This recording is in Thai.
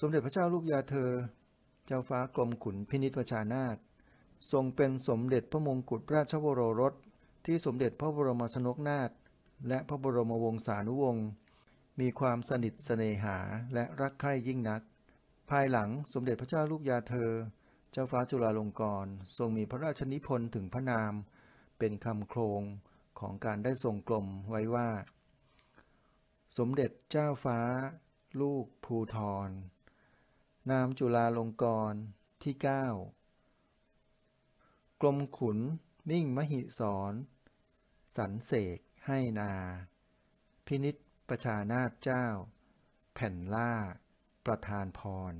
สมเด็จพระเจ้าลูกยาเธอ เจ้าฟ้ากรมขุนพินิจประชานาถทรงเป็นสมเด็จพระมงกุฎราชวโรรส ที่สมเด็จพระบรมชนกนาถ และพระบรมวงศานุวงศ์ มีความสนิทสเสน่หาและรักใคร่ยิ่งนัก ภายหลังสมเด็จพระเจ้าลูกยาเธอ เจ้าฟ้าจุฬาลงกรณ์ ทรงมีพระราชนิพนธ์ถึงพระนาม เป็นคำโครงของการได้ทรงกลมไว้ว่า สมเด็จเจ้าฟ้า ลูกภูทรนามจุลาลงกรที่ 9กลมขุนมิ่งมหิสอนสันเสกให้นา พินิษประชานาจเจ้า แผ่นล่า ประธานพร